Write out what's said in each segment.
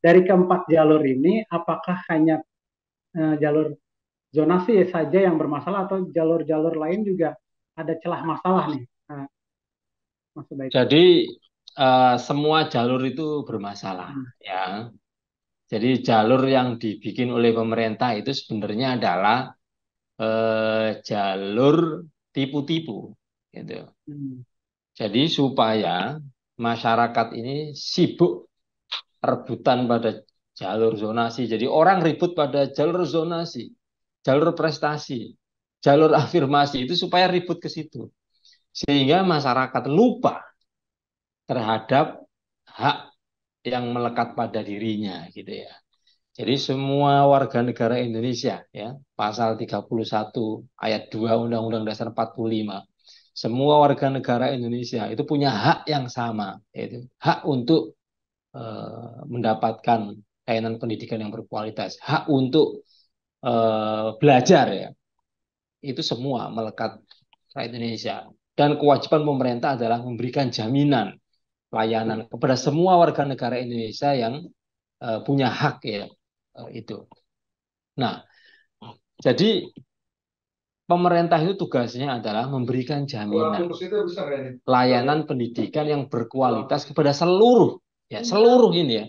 dari keempat jalur ini apakah hanya uh, jalur zonasi saja yang bermasalah atau jalur-jalur lain juga ada celah masalah nih Nah, Jadi uh, semua jalur itu bermasalah hmm. ya. Jadi jalur yang dibikin oleh pemerintah itu sebenarnya adalah uh, jalur tipu-tipu gitu. Hmm. Jadi supaya masyarakat ini sibuk rebutan pada jalur zonasi. Jadi orang ribut pada jalur zonasi, jalur prestasi, jalur afirmasi itu supaya ribut ke situ. Sehingga masyarakat lupa terhadap hak yang melekat pada dirinya gitu ya. Jadi semua warga negara Indonesia ya, pasal 31 ayat 2 Undang-Undang Dasar 45 semua warga negara Indonesia itu punya hak yang sama, yaitu hak untuk Eh, mendapatkan layanan pendidikan yang berkualitas, hak untuk eh, belajar ya, itu semua melekat rakyat Indonesia. Dan kewajiban pemerintah adalah memberikan jaminan layanan kepada semua warga negara Indonesia yang eh, punya hak ya itu. Nah, jadi pemerintah itu tugasnya adalah memberikan jaminan layanan pendidikan yang berkualitas kepada seluruh Ya, iya. seluruh ini ya.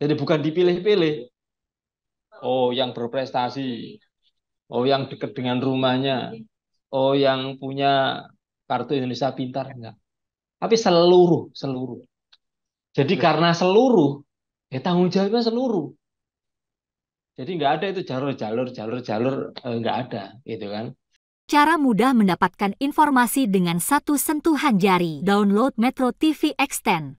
Jadi bukan dipilih-pilih. Oh, yang berprestasi. Oh, yang dekat dengan rumahnya. Oh, yang punya kartu Indonesia Pintar enggak. Tapi seluruh, seluruh. Jadi ya. karena seluruh, ya tanggung jawabnya seluruh. Jadi nggak ada itu jalur-jalur, jalur-jalur eh, enggak nggak ada, gitu kan. Cara mudah mendapatkan informasi dengan satu sentuhan jari. Download Metro TV Extend.